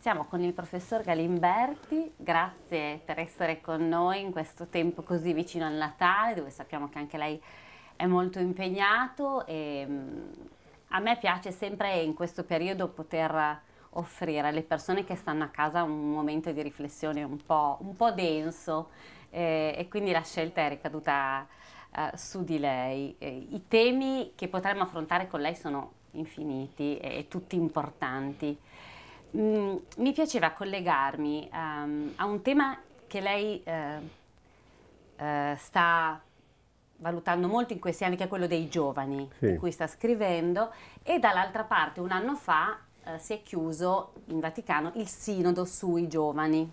Siamo con il professor Galimberti, grazie per essere con noi in questo tempo così vicino al Natale, dove sappiamo che anche lei è molto impegnato e mm, a me piace sempre in questo periodo poter offrire alle persone che stanno a casa un momento di riflessione un po', un po denso eh, e quindi la scelta è ricaduta eh, su di lei. Eh, I temi che potremmo affrontare con lei sono infiniti e tutti importanti. Mm, mi piaceva collegarmi um, a un tema che lei uh, uh, sta valutando molto in questi anni, che è quello dei giovani, sì. di cui sta scrivendo, e dall'altra parte un anno fa uh, si è chiuso in Vaticano il sinodo sui giovani,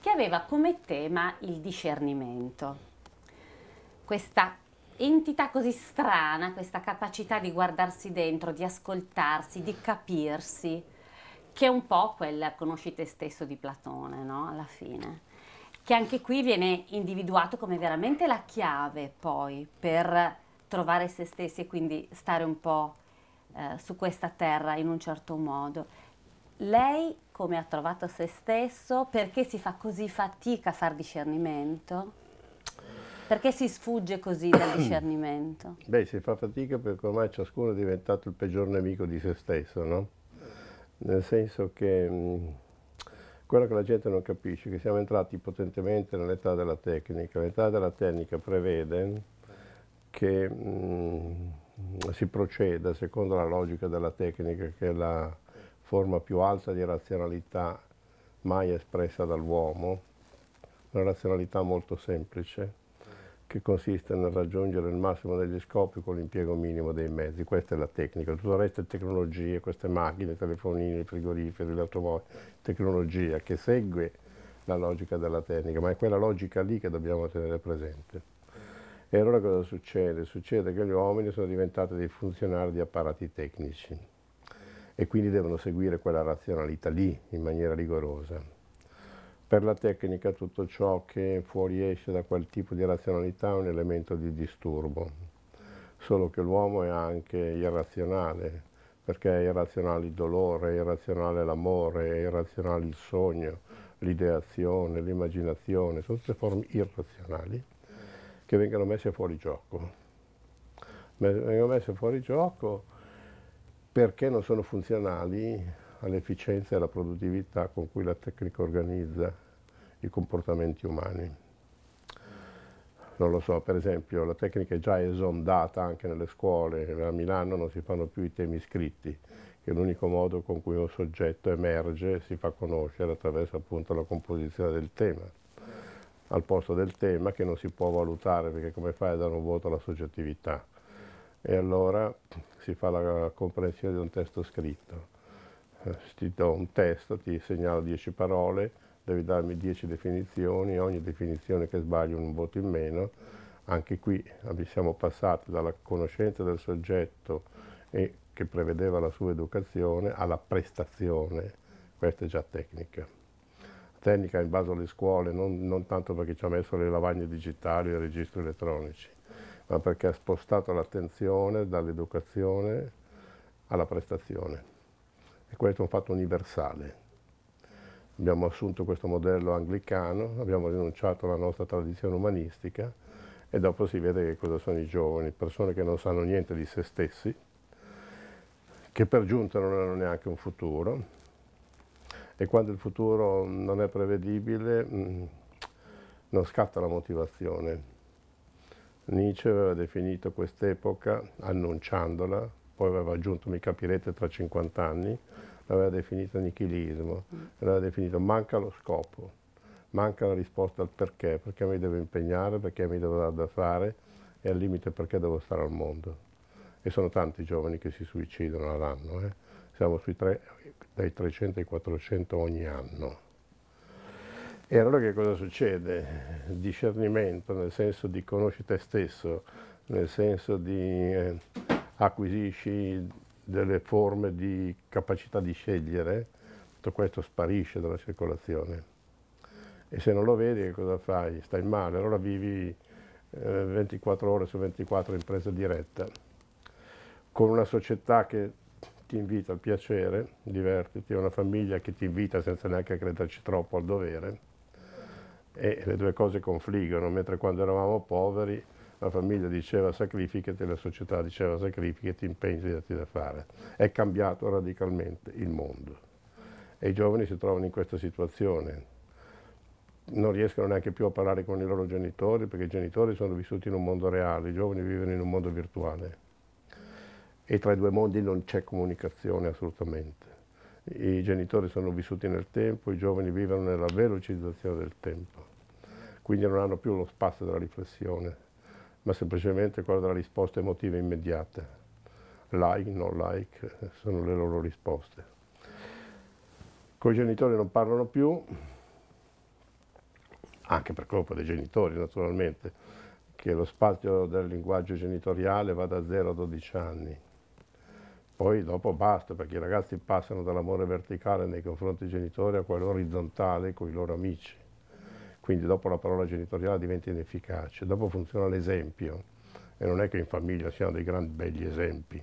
che aveva come tema il discernimento. Questa entità così strana, questa capacità di guardarsi dentro, di ascoltarsi, di capirsi, che è un po' quel conosci te stesso di Platone, no? Alla fine. Che anche qui viene individuato come veramente la chiave poi per trovare se stessi e quindi stare un po' eh, su questa terra in un certo modo. Lei come ha trovato se stesso? Perché si fa così fatica a far discernimento? Perché si sfugge così dal discernimento? Beh, si fa fatica perché ormai ciascuno è diventato il peggior nemico di se stesso, no? nel senso che mh, quello che la gente non capisce è che siamo entrati potentemente nell'età della tecnica. L'età della tecnica prevede che mh, si proceda secondo la logica della tecnica, che è la forma più alta di razionalità mai espressa dall'uomo, una razionalità molto semplice, che consiste nel raggiungere il massimo degli scopi con l'impiego minimo dei mezzi. Questa è la tecnica. Tutto il resto è tecnologie, queste macchine, telefonini, frigoriferi, le automobili, tecnologia che segue la logica della tecnica, ma è quella logica lì che dobbiamo tenere presente. E allora cosa succede? Succede che gli uomini sono diventati dei funzionari di apparati tecnici e quindi devono seguire quella razionalità lì in maniera rigorosa. Per la tecnica tutto ciò che fuoriesce da quel tipo di razionalità è un elemento di disturbo, solo che l'uomo è anche irrazionale, perché è irrazionale il dolore, è irrazionale l'amore, è irrazionale il sogno, l'ideazione, l'immaginazione, sono tutte forme irrazionali che vengono messe fuori gioco. Vengono messe fuori gioco perché non sono funzionali all'efficienza e alla produttività con cui la tecnica organizza i comportamenti umani. Non lo so, per esempio la tecnica è già esondata anche nelle scuole, a Milano non si fanno più i temi scritti, che è l'unico modo con cui un soggetto emerge e si fa conoscere attraverso appunto la composizione del tema, al posto del tema che non si può valutare perché come fai a dare un voto alla soggettività? E allora si fa la comprensione di un testo scritto. Eh, ti do un testo, ti segnalo 10 parole, devi darmi 10 definizioni, ogni definizione che sbaglio un voto in meno. Anche qui siamo passati dalla conoscenza del soggetto e che prevedeva la sua educazione alla prestazione, questa è già tecnica. Tecnica in base alle scuole, non, non tanto perché ci ha messo le lavagne digitali e i registri elettronici, ma perché ha spostato l'attenzione dall'educazione alla prestazione e questo è un fatto universale. Abbiamo assunto questo modello anglicano, abbiamo rinunciato alla nostra tradizione umanistica e dopo si vede che cosa sono i giovani, persone che non sanno niente di se stessi, che per giunta non hanno neanche un futuro e quando il futuro non è prevedibile mm, non scatta la motivazione. Nietzsche aveva definito quest'epoca, annunciandola, poi aveva aggiunto, mi capirete, tra 50 anni, l'aveva definito nichilismo, mm. l'aveva definito manca lo scopo, manca la risposta al perché, perché mi devo impegnare, perché mi devo dare da fare e al limite perché devo stare al mondo. E sono tanti giovani che si suicidano all'anno, eh? siamo tre, dai 300 ai 400 ogni anno. E allora che cosa succede? Discernimento nel senso di conosci te stesso, nel senso di eh, acquisisci delle forme di capacità di scegliere, tutto questo sparisce dalla circolazione. E se non lo vedi che cosa fai? Stai male, allora vivi eh, 24 ore su 24 in presa diretta, con una società che ti invita al piacere, divertiti, una famiglia che ti invita senza neanche crederci troppo al dovere e le due cose confliggono, mentre quando eravamo poveri la famiglia diceva sacrificati, la società diceva sacrificati, impegni, dati da fare. È cambiato radicalmente il mondo e i giovani si trovano in questa situazione. Non riescono neanche più a parlare con i loro genitori perché i genitori sono vissuti in un mondo reale, i giovani vivono in un mondo virtuale e tra i due mondi non c'è comunicazione assolutamente. I genitori sono vissuti nel tempo, i giovani vivono nella velocizzazione del tempo, quindi non hanno più lo spazio della riflessione ma semplicemente quella della risposta emotiva immediata. Like, non like, sono le loro risposte. Con i genitori non parlano più, anche per colpa dei genitori naturalmente, che lo spazio del linguaggio genitoriale va da 0 a 12 anni. Poi dopo basta, perché i ragazzi passano dall'amore verticale nei confronti dei genitori a quello orizzontale con i loro amici quindi dopo la parola genitoriale diventa inefficace, dopo funziona l'esempio, e non è che in famiglia siano dei grandi belli esempi,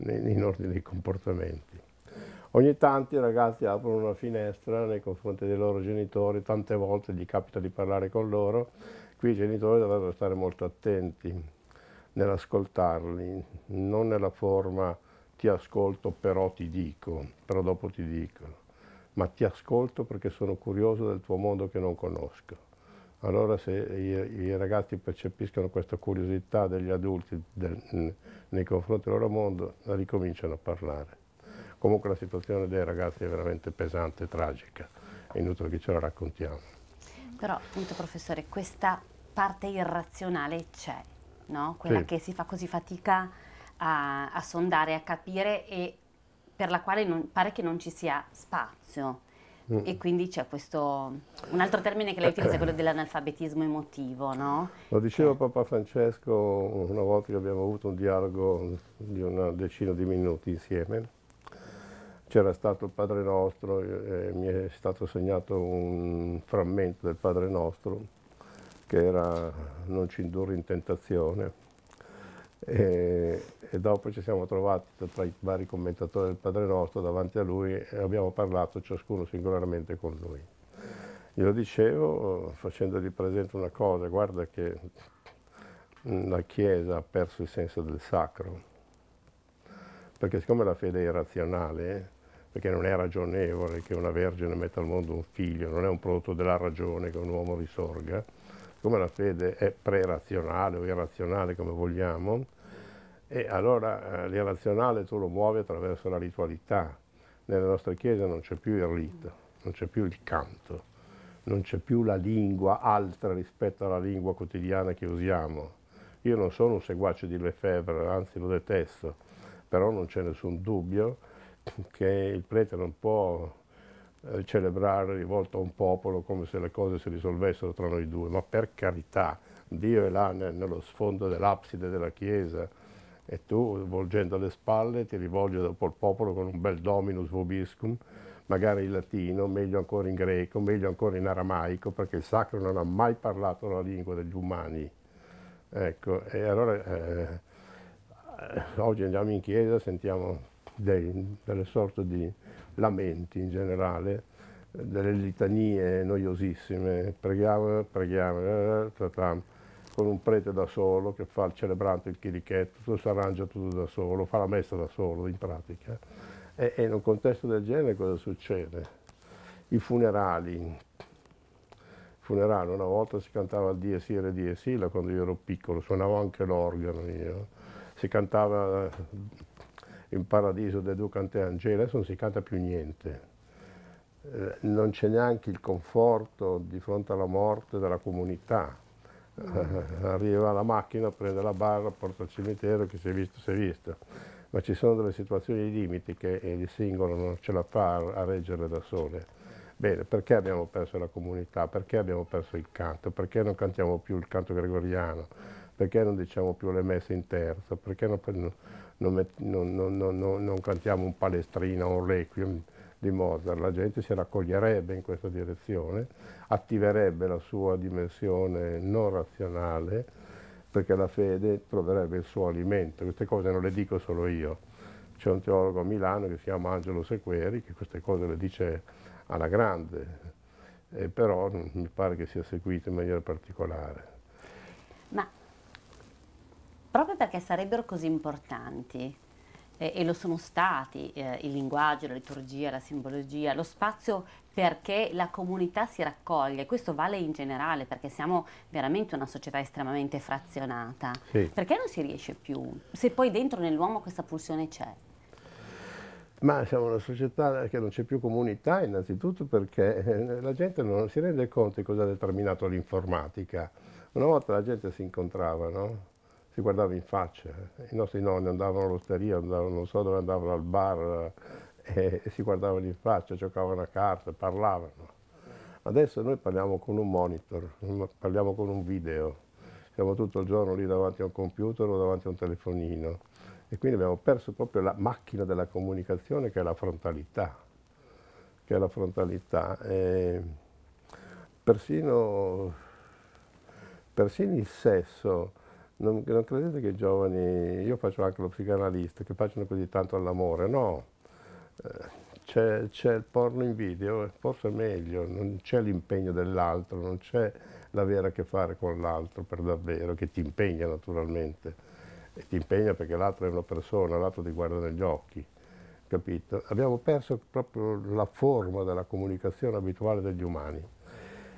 in ordine dei comportamenti. Ogni tanto i ragazzi aprono una finestra nei confronti dei loro genitori, tante volte gli capita di parlare con loro, qui i genitori dovrebbero stare molto attenti nell'ascoltarli, non nella forma ti ascolto però ti dico, però dopo ti dico, ma ti ascolto perché sono curioso del tuo mondo che non conosco. Allora se i, i ragazzi percepiscono questa curiosità degli adulti del, nei confronti del loro mondo, ricominciano a parlare. Comunque la situazione dei ragazzi è veramente pesante tragica, è inutile che ce la raccontiamo. Però appunto professore, questa parte irrazionale c'è, no? quella sì. che si fa così fatica a, a sondare, a capire e per la quale non, pare che non ci sia spazio. Mm. E quindi c'è questo, un altro termine che lei utilizza eh. è quello dell'analfabetismo emotivo, no? Lo diceva eh. Papa Francesco una volta che abbiamo avuto un dialogo di una decina di minuti insieme. C'era stato il Padre Nostro e mi è stato segnato un frammento del Padre Nostro che era non ci indurre in tentazione e, e, dopo ci siamo trovati tra i vari commentatori del Padre Nostro davanti a lui e abbiamo parlato ciascuno singolarmente con lui. Glielo dicevo facendogli presente una cosa, guarda che la Chiesa ha perso il senso del sacro, perché siccome la fede è irrazionale, perché non è ragionevole che una vergine metta al mondo un figlio, non è un prodotto della ragione che un uomo risorga, come la fede è prerazionale o irrazionale come vogliamo, e allora eh, l'irrazionale tu lo muovi attraverso la ritualità. Nelle nostre chiese non c'è più il rito, non c'è più il canto, non c'è più la lingua altra rispetto alla lingua quotidiana che usiamo. Io non sono un seguace di Lefebvre, anzi lo detesto, però non c'è nessun dubbio che il prete non può eh, celebrare rivolto a un popolo come se le cose si risolvessero tra noi due, ma per carità, Dio è là ne, nello sfondo dell'abside della chiesa e tu, volgendo le spalle, ti rivolgi dopo il popolo con un bel dominus vobiscum, magari in latino, meglio ancora in greco, meglio ancora in aramaico, perché il sacro non ha mai parlato la lingua degli umani. Ecco, e allora eh, eh oggi andiamo in chiesa, sentiamo dei, delle sorte di lamenti in generale, eh, delle litanie noiosissime, preghiamo, preghiamo, eh, eh, con un prete da solo che fa il celebrante, il chirichetto, tutto si arrangia tutto da solo, fa la messa da solo in pratica. E, e in un contesto del genere cosa succede? I funerali, funerale, una volta si cantava il Dies Irae Dies Illa quando io ero piccolo, suonavo anche l'organo io, si cantava in paradiso dei due canti angeli, adesso non si canta più niente. Eh, non c'è neanche il conforto di fronte alla morte della comunità. Mm. Arriva la macchina, prende la barra, porta al cimitero, chi si è visto si è visto. Ma ci sono delle situazioni di limiti che il singolo non ce la fa a reggere da sole. Bene, perché abbiamo perso la comunità? Perché abbiamo perso il canto? Perché non cantiamo più il canto gregoriano? perché non diciamo più le messe in terza, perché non, non, non, non cantiamo un palestrino o un requiem di Mozart, la gente si raccoglierebbe in questa direzione, attiverebbe la sua dimensione non razionale, perché la fede troverebbe il suo alimento. Queste cose non le dico solo io. C'è un teologo a Milano che si chiama Angelo Sequeri che queste cose le dice alla grande, eh, però mi pare che sia seguito in maniera particolare. Ma proprio perché sarebbero così importanti. Eh, e lo sono stati eh, il linguaggio, la liturgia, la simbologia, lo spazio perché la comunità si raccoglie, questo vale in generale perché siamo veramente una società estremamente frazionata, sì. perché non si riesce più? Se poi dentro nell'uomo questa pulsione c'è. Ma siamo una società che non c'è più comunità innanzitutto perché eh, la gente non si rende conto di cosa ha determinato l'informatica. Una volta la gente si incontrava, no? si guardava in faccia. I nostri nonni andavano all'osteria, non so dove andavano, al bar eh, e, e si guardavano in faccia, giocavano a carte, parlavano. Adesso noi parliamo con un monitor, mm, parliamo con un video, siamo tutto il giorno lì davanti a un computer o davanti a un telefonino e quindi abbiamo perso proprio la macchina della comunicazione che è la frontalità, che è la frontalità. E persino, persino il sesso non, non, credete che i giovani, io faccio anche lo psicanalista, che facciano così tanto all'amore, no. Eh, c'è, il porno in video, eh, forse è meglio, non c'è l'impegno dell'altro, non c'è l'avere a che fare con l'altro per davvero, che ti impegna naturalmente. E ti impegna perché l'altro è una persona, l'altro ti guarda negli occhi, capito? Abbiamo perso proprio la forma della comunicazione abituale degli umani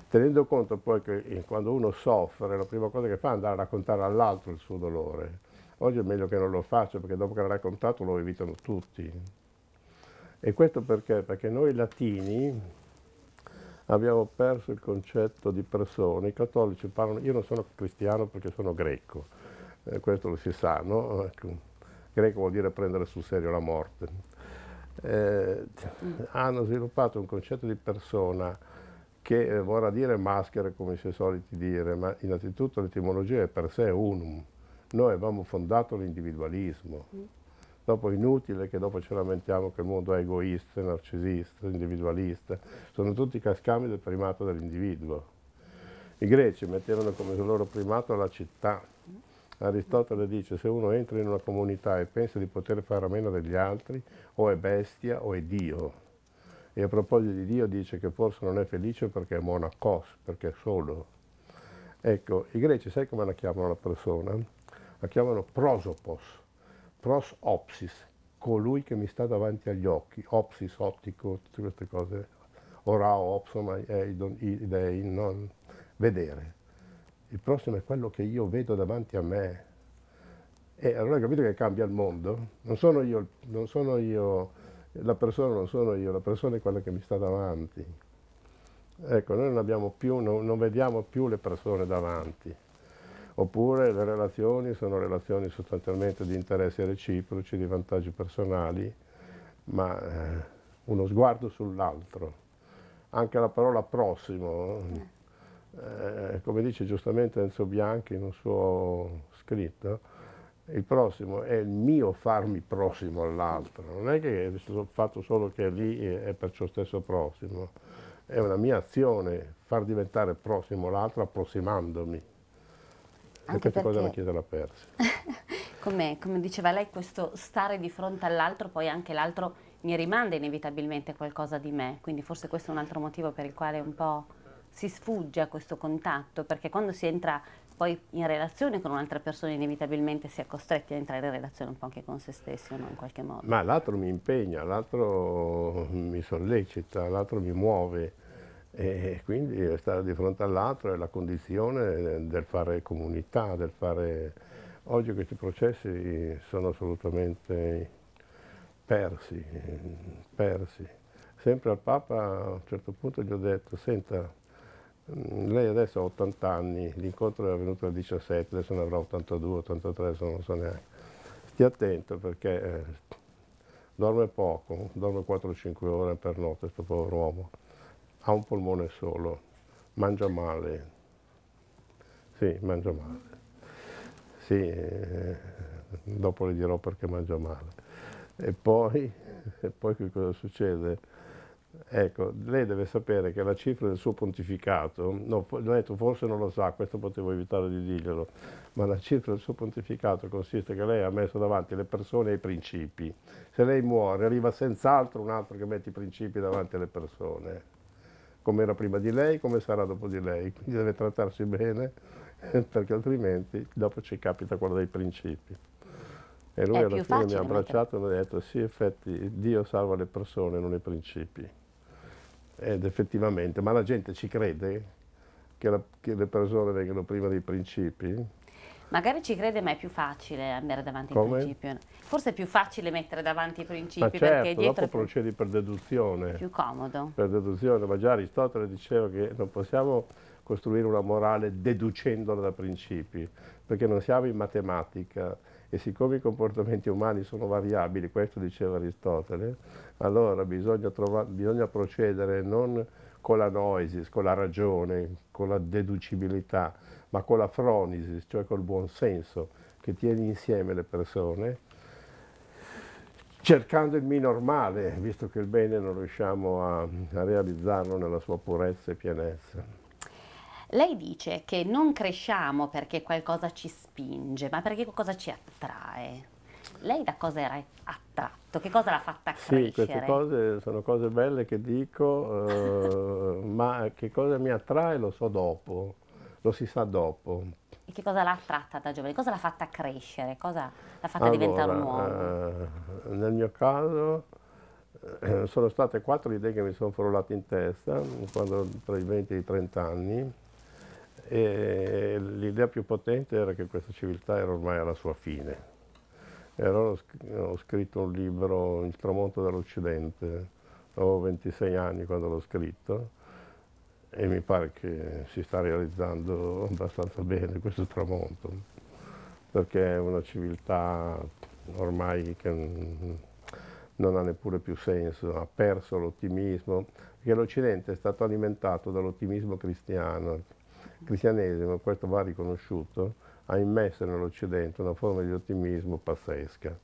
tenendo conto poi che eh, quando uno soffre la prima cosa che fa è andare a raccontare all'altro il suo dolore. Oggi è meglio che non lo faccia perché dopo che l'ha raccontato lo evitano tutti. E questo perché? Perché noi latini abbiamo perso il concetto di persone, i cattolici parlano, io non sono cristiano perché sono greco, eh, questo lo si sa, no? Ecco, greco vuol dire prendere sul serio la morte. Eh, mm. hanno sviluppato un concetto di persona che eh, vorrà dire maschere, come si è soliti dire, ma innanzitutto l'etimologia è per sé unum. Noi abbiamo fondato l'individualismo. Mm. Dopo è inutile che dopo ci lamentiamo che il mondo è egoista, narcisista, individualista. Sono tutti cascami del primato dell'individuo. I greci mettevano come loro primato la città. Aristotele dice se uno entra in una comunità e pensa di poter fare a meno degli altri, o è bestia o è Dio. E a proposito di Dio dice che forse non è felice perché è monacos, perché è solo. Ecco, i greci sai come la chiamano la persona? La chiamano prosopos, prosopsis, colui che mi sta davanti agli occhi, opsis, ottico, tutte queste cose, orao, opsoma, eidon, eh, idein, non, vedere. Il prossimo è quello che io vedo davanti a me. E allora hai capito che cambia il mondo? Non sono io, non sono io la persona non sono io, la persona è quella che mi sta davanti. Ecco, noi non, abbiamo più, non, non vediamo più le persone davanti, oppure le relazioni sono relazioni sostanzialmente di interessi reciproci, di vantaggi personali, ma eh, uno sguardo sull'altro. Anche la parola prossimo, eh, come dice giustamente Enzo Bianchi in un suo scritto, il prossimo è il mio farmi prossimo all'altro, non è che è fatto solo che lì eh, è perciò stesso prossimo, è una mia azione far diventare prossimo l'altro approssimandomi. Anche e questa perché... cosa la Chiesa l'ha persa. come, come diceva lei, questo stare di fronte all'altro, poi anche l'altro mi rimanda inevitabilmente qualcosa di me, quindi forse questo è un altro motivo per il quale un po' si sfugge a questo contatto, perché quando si entra poi in relazione con un'altra persona inevitabilmente si è costretti a entrare in relazione un po' anche con se stessi o no, in qualche modo. Ma l'altro mi impegna, l'altro mi sollecita, l'altro mi muove e quindi stare di fronte all'altro è la condizione del fare comunità, del fare... Oggi questi processi sono assolutamente persi, persi. Sempre al Papa a un certo punto gli ho detto, senta, Mm, lei adesso ha 80 anni, l'incontro è avvenuto al 17, adesso ne avrà 82, 83, adesso non so neanche. Stia attento perché eh, dorme poco, dorme 4-5 ore per notte questo povero uomo, ha un polmone solo, mangia male, sì, mangia male, sì, eh, dopo le dirò perché mangia male. E poi, e poi che cosa succede? Ecco, lei deve sapere che la cifra del suo pontificato, no, detto, forse non lo sa, questo potevo evitare di dirglielo, ma la cifra del suo pontificato consiste che lei ha messo davanti le persone e i principi. Se lei muore arriva senz'altro un altro che mette i principi davanti alle persone, come era prima di lei, come sarà dopo di lei, quindi deve trattarsi bene perché altrimenti dopo ci capita quello dei principi. E lui alla fine mi ha abbracciato e mi ha detto sì, in effetti, Dio salva le persone, non i principi. Ed effettivamente, ma la gente ci crede che, la, che le persone vengano prima dei principi? Magari ci crede, ma è più facile andare davanti Come? al principio. Forse è più facile mettere davanti i principi ma certo, perché dietro. dopo procedi per deduzione. Più comodo. Per deduzione, ma già Aristotele diceva che non possiamo costruire una morale deducendola da principi, perché non siamo in matematica e siccome i comportamenti umani sono variabili, questo diceva Aristotele, allora bisogna, bisogna procedere non con la noesis, con la ragione, con la deducibilità, ma con la fronisis, cioè col buonsenso che tiene insieme le persone, cercando il minor male, visto che il bene non riusciamo a, a realizzarlo nella sua purezza e pienezza. Lei dice che non cresciamo perché qualcosa ci spinge, ma perché qualcosa ci attrae. Lei da cosa era attratto? Che cosa l'ha fatta crescere? Sì, queste cose sono cose belle che dico, eh, ma che cosa mi attrae lo so dopo, lo si sa dopo. E che cosa l'ha attratta da giovane? Cosa l'ha fatta crescere? Cosa l'ha fatta allora, diventare un uomo? Eh, nel mio caso eh, sono state quattro idee che mi sono frullate in testa quando, tra i 20 e i 30 anni e l'idea più potente era che questa civiltà era ormai alla sua fine. E allora ho scritto un libro, Il tramonto dell'Occidente, avevo 26 anni quando l'ho scritto e mi pare che si sta realizzando abbastanza bene questo tramonto, perché è una civiltà ormai che non ha neppure più senso, ha perso l'ottimismo, perché l'Occidente è stato alimentato dall'ottimismo cristiano, il cristianesimo, questo va riconosciuto, ha immesso nell'Occidente una forma di ottimismo pazzesca.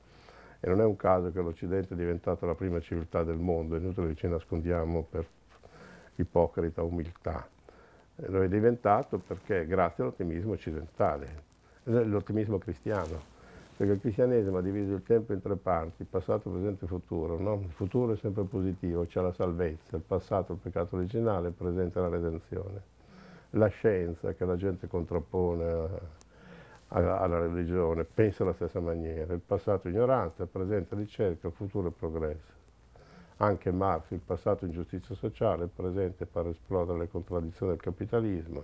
E non è un caso che l'Occidente è diventata la prima civiltà del mondo, è inutile che ci nascondiamo per ipocrita umiltà. Lo è diventato perché grazie all'ottimismo occidentale, l'ottimismo cristiano, perché il cristianesimo ha diviso il tempo in tre parti, passato, presente e futuro. No? Il futuro è sempre positivo, c'è la salvezza, il passato è il peccato originale, il presente è la redenzione la scienza che la gente contrappone alla, alla religione pensa alla stessa maniera, il passato ignoranza, il presente ricerca, il futuro progresso. Anche Marx, il passato ingiustizia sociale, il presente per esplodere le contraddizioni del capitalismo,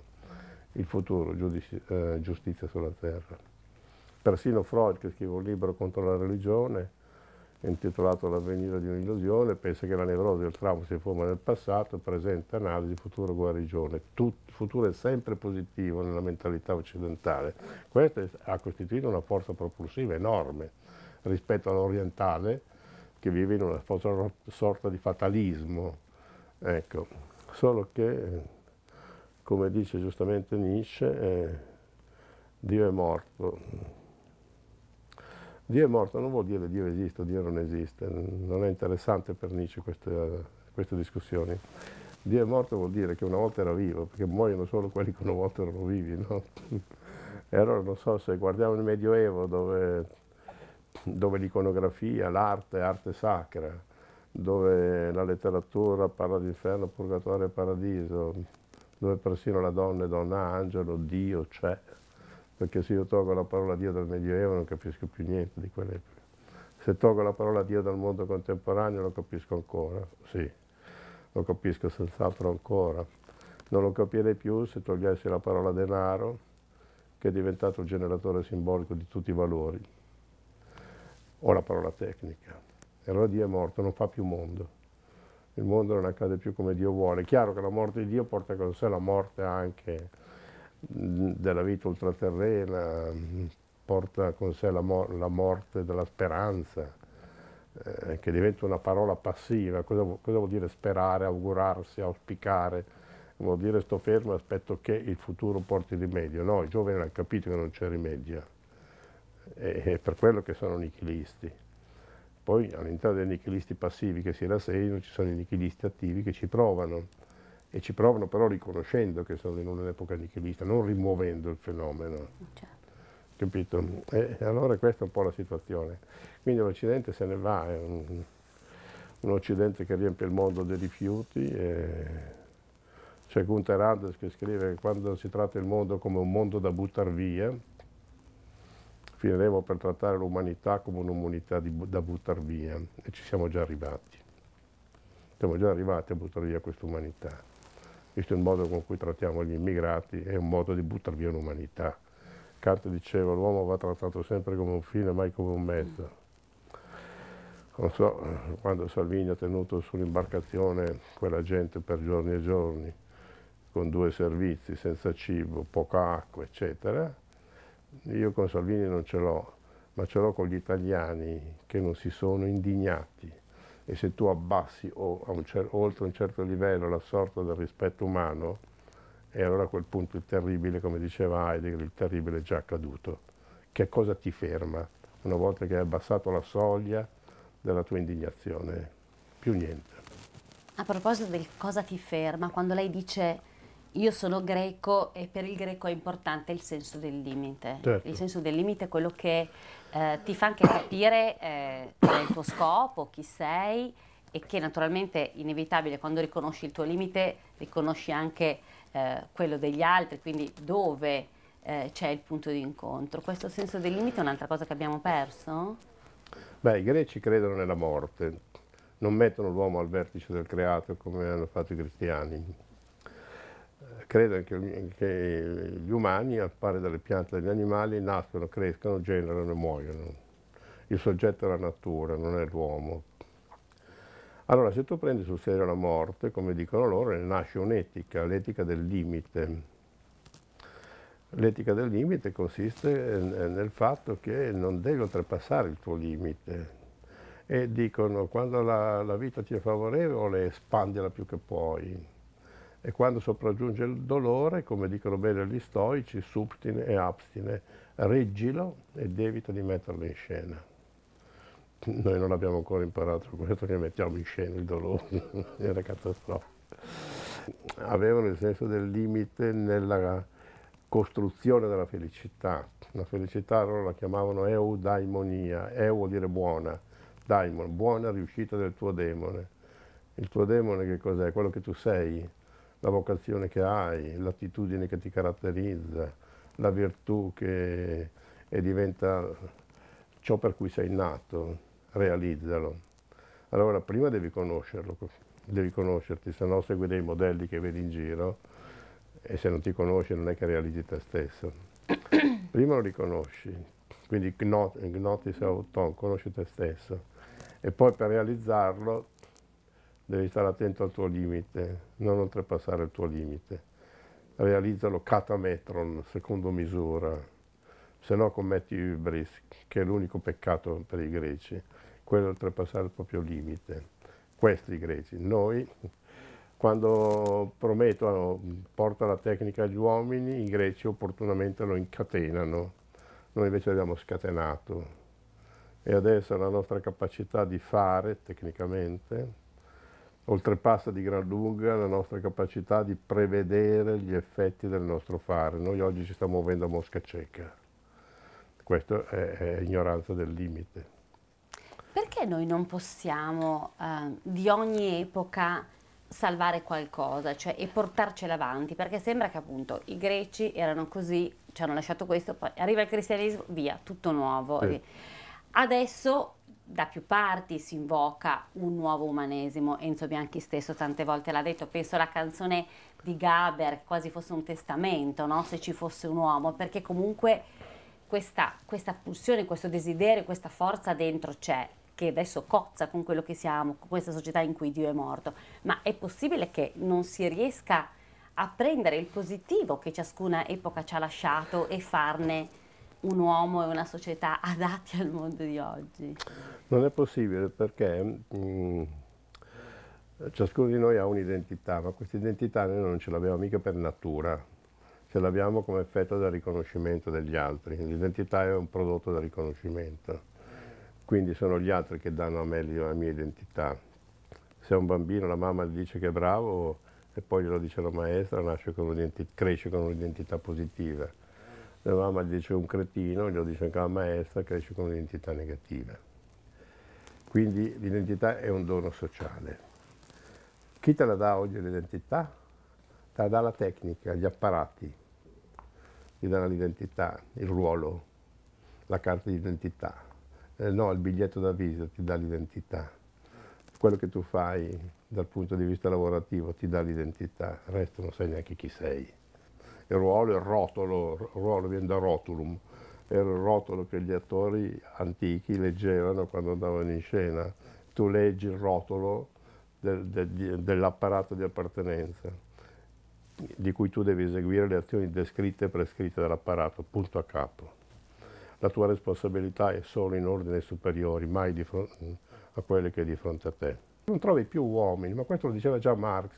il futuro giudici, eh, giustizia sulla terra. Persino Freud che scrive un libro contro la religione intitolato L'avvenire di un'illusione, pensa che la nevrosi e il trauma si forma nel passato, presente, analisi, futuro, guarigione. Tut, il futuro è sempre positivo nella mentalità occidentale. Questo ha costituito una forza propulsiva enorme rispetto all'orientale che vive in una sorta di fatalismo. Ecco, solo che, come dice giustamente Nietzsche, eh, Dio è morto. Dio è morto non vuol dire Dio esiste o Dio non esiste, non è interessante per Nietzsche queste, queste discussioni. Dio è morto vuol dire che una volta era vivo, perché muoiono solo quelli che una volta erano vivi, no? E allora non so se guardiamo il Medioevo dove, dove l'iconografia, l'arte è arte sacra, dove la letteratura parla di inferno, purgatorio e paradiso, dove persino la donna è donna, angelo, Dio c'è perché se io tolgo la parola Dio dal Medioevo non capisco più niente di quell'epoca. Se tolgo la parola Dio dal mondo contemporaneo lo capisco ancora, sì, lo capisco senz'altro ancora. Non lo capirei più se togliessi la parola denaro, che è diventato il generatore simbolico di tutti i valori, o la parola tecnica. E allora Dio è morto, non fa più mondo. Il mondo non accade più come Dio vuole. È chiaro che la morte di Dio porta con sé la morte anche della vita ultraterrena, porta con sé la, mor la morte della speranza, eh, che diventa una parola passiva. Cosa, vu cosa, vuol dire sperare, augurarsi, auspicare? Vuol dire sto fermo e aspetto che il futuro porti rimedio. No, i giovani hanno capito che non c'è rimedio. E, e per quello che sono nichilisti. Poi all'interno dei nichilisti passivi che si rassegnano ci sono i nichilisti attivi che ci provano e ci provano però riconoscendo che sono in un'epoca nichilista, non rimuovendo il fenomeno. Certo. Capito? E allora questa è un po' la situazione. Quindi l'Occidente se ne va, è un, un Occidente che riempie il mondo dei rifiuti. E c'è Gunther Anders che scrive che quando si tratta il mondo come un mondo da buttare via, finiremo per trattare l'umanità come un'umanità da buttare via e ci siamo già arrivati. Siamo già arrivati a buttare via questa umanità visto il modo con cui trattiamo gli immigrati, è un modo di buttare via l'umanità. Kant diceva l'uomo va trattato sempre come un fine, mai come un mezzo. Non so, quando Salvini ha tenuto sull'imbarcazione quella gente per giorni e giorni, con due servizi, senza cibo, poca acqua, eccetera, io con Salvini non ce l'ho, ma ce l'ho con gli italiani che non si sono indignati e se tu abbassi o un oltre un certo livello la sorta del rispetto umano, e allora a quel punto il terribile, come diceva Heidegger, il terribile è già accaduto. Che cosa ti ferma una volta che hai abbassato la soglia della tua indignazione? Più niente. A proposito del cosa ti ferma, quando lei dice io sono greco e per il greco è importante il senso del limite. Certo. Il senso del limite è quello che eh, ti fa anche capire eh, qual è il tuo scopo, chi sei e che naturalmente è inevitabile quando riconosci il tuo limite riconosci anche eh, quello degli altri, quindi dove eh, c'è il punto di incontro. Questo senso del limite è un'altra cosa che abbiamo perso? Beh, i greci credono nella morte, non mettono l'uomo al vertice del creato come hanno fatto i cristiani credo che, che, gli umani, al pari delle piante e degli animali, nascono, crescono, generano e muoiono. Il soggetto è la natura, non è l'uomo. Allora, se tu prendi sul serio la morte, come dicono loro, nasce un'etica, l'etica del limite. L'etica del limite consiste eh, nel fatto che non devi oltrepassare il tuo limite. E dicono, quando la, la vita ti è favorevole, espandila più che puoi e quando sopraggiunge il dolore, come dicono bene gli stoici, substine e abstine, reggilo ed evita di metterlo in scena. Noi non abbiamo ancora imparato questo che mettiamo in scena il dolore, era catastrofico. Avevano il senso del limite nella costruzione della felicità. La felicità loro la chiamavano eudaimonia, eu vuol dire buona, daimon, buona riuscita del tuo demone. Il tuo demone che cos'è? Quello che tu sei la vocazione che hai, l'attitudine che ti caratterizza, la virtù che diventa ciò per cui sei nato, realizzalo. Allora prima devi conoscerlo, devi conoscerti, se no segui dei modelli che vedi in giro e se non ti conosci non è che realizzi te stesso. prima lo riconosci, quindi gnoti auton, conosci te stesso e poi per realizzarlo devi stare attento al tuo limite, non oltrepassare il tuo limite. Realizzalo catametron, secondo misura, se no commetti ibris, che è l'unico peccato per i greci, quello di oltrepassare il proprio limite. Questi i greci, noi quando Prometo porta la tecnica agli uomini, i greci opportunamente lo incatenano, noi invece l'abbiamo scatenato. E adesso la nostra capacità di fare tecnicamente oltrepassa di gran lunga la nostra capacità di prevedere gli effetti del nostro fare. Noi oggi ci stiamo muovendo a mosca cieca. Questo è, è ignoranza del limite. Perché noi non possiamo eh, di ogni epoca salvare qualcosa cioè, e portarcela avanti? Perché sembra che appunto i greci erano così, ci hanno lasciato questo, poi arriva il cristianesimo, via, tutto nuovo. Sì. Adesso da più parti si invoca un nuovo umanesimo, Enzo Bianchi stesso tante volte l'ha detto, penso alla canzone di Gaber quasi fosse un testamento, no? se ci fosse un uomo, perché comunque questa, questa pulsione, questo desiderio, questa forza dentro c'è, che adesso cozza con quello che siamo, con questa società in cui Dio è morto, ma è possibile che non si riesca a prendere il positivo che ciascuna epoca ci ha lasciato e farne un uomo e una società adatti al mondo di oggi? Non è possibile perché mh, mm, ciascuno di noi ha un'identità, ma questa identità noi non ce l'abbiamo mica per natura, ce l'abbiamo come effetto del riconoscimento degli altri. L'identità è un prodotto del riconoscimento, quindi sono gli altri che danno a me la mia identità. Se a un bambino la mamma gli dice che è bravo e poi glielo dice la maestra, con cresce con un'identità positiva la mamma dice un cretino, glielo dice anche la maestra, cresce con un'identità negativa. Quindi l'identità è un dono sociale. Chi te la dà oggi l'identità? Te la dà la tecnica, gli apparati, ti danno l'identità, il ruolo, la carta d'identità. Eh, no, il biglietto da visita ti dà l'identità. Quello che tu fai dal punto di vista lavorativo ti dà l'identità, il resto non sai neanche chi sei il ruolo, il rotolo, il ruolo viene da rotulum, era il rotolo che gli attori antichi leggevano quando andavano in scena. Tu leggi il rotolo del, del, dell'apparato di appartenenza di cui tu devi eseguire le azioni descritte e prescritte dall'apparato, punto a capo. La tua responsabilità è solo in ordine ai superiori, mai a quelle che è di fronte a te. Non trovi più uomini, ma questo lo diceva già Marx,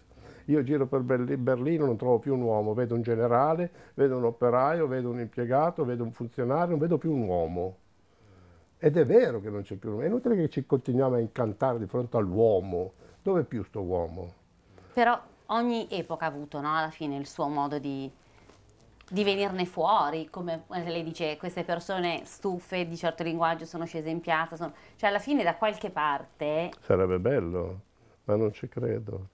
io giro per Berlino, non trovo più un uomo, vedo un generale, vedo un operaio, vedo un impiegato, vedo un funzionario, non vedo più un uomo. Ed è vero che non c'è più un uomo, è inutile che ci continuiamo a incantare di fronte all'uomo. Dove è più sto uomo? Però ogni epoca ha avuto no? alla fine il suo modo di, di venirne fuori, come lei dice, queste persone stufe di certo linguaggio sono scese in piazza, sono... cioè alla fine da qualche parte... Sarebbe bello, ma non ci credo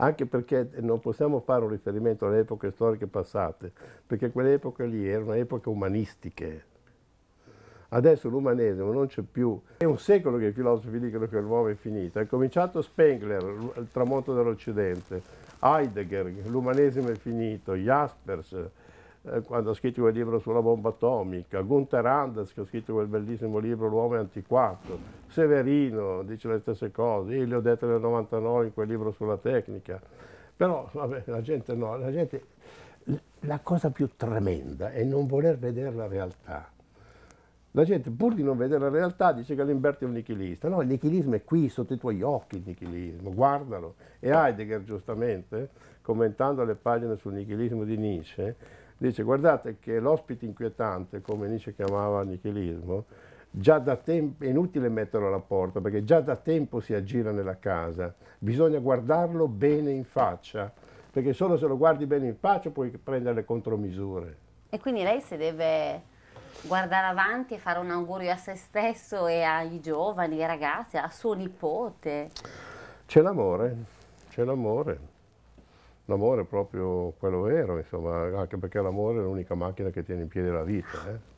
anche perché non possiamo fare un riferimento alle epoche storiche passate, perché quelle epoche lì erano epoche umanistiche. Adesso l'umanesimo non c'è più. È un secolo che i filosofi dicono che l'uomo è finito. È cominciato Spengler, il tramonto dell'Occidente, Heidegger, l'umanesimo è finito, Jaspers, eh, quando ha scritto quel libro sulla bomba atomica, Gunther Anders che ha scritto quel bellissimo libro L'uomo è antiquato, Severino dice le stesse cose, io le ho dette nel 99 in quel libro sulla tecnica, però vabbè, la gente no, la gente... La cosa più tremenda è non voler vedere la realtà. La gente, pur di non vedere la realtà, dice che Limberti è un nichilista. No, il nichilismo è qui, sotto i tuoi occhi, il nichilismo, guardalo. E Heidegger, giustamente, commentando le pagine sul nichilismo di Nietzsche, dice guardate che l'ospite inquietante, come Nietzsche chiamava nichilismo, già da tempo, è inutile metterlo alla porta perché già da tempo si aggira nella casa, bisogna guardarlo bene in faccia, perché solo se lo guardi bene in faccia puoi prendere le contromisure. E quindi lei si deve guardare avanti e fare un augurio a se stesso e ai giovani, ai ragazzi, a suo nipote. C'è l'amore, c'è l'amore l'amore è proprio quello vero, insomma, anche perché l'amore è l'unica macchina che tiene in piedi la vita. Eh?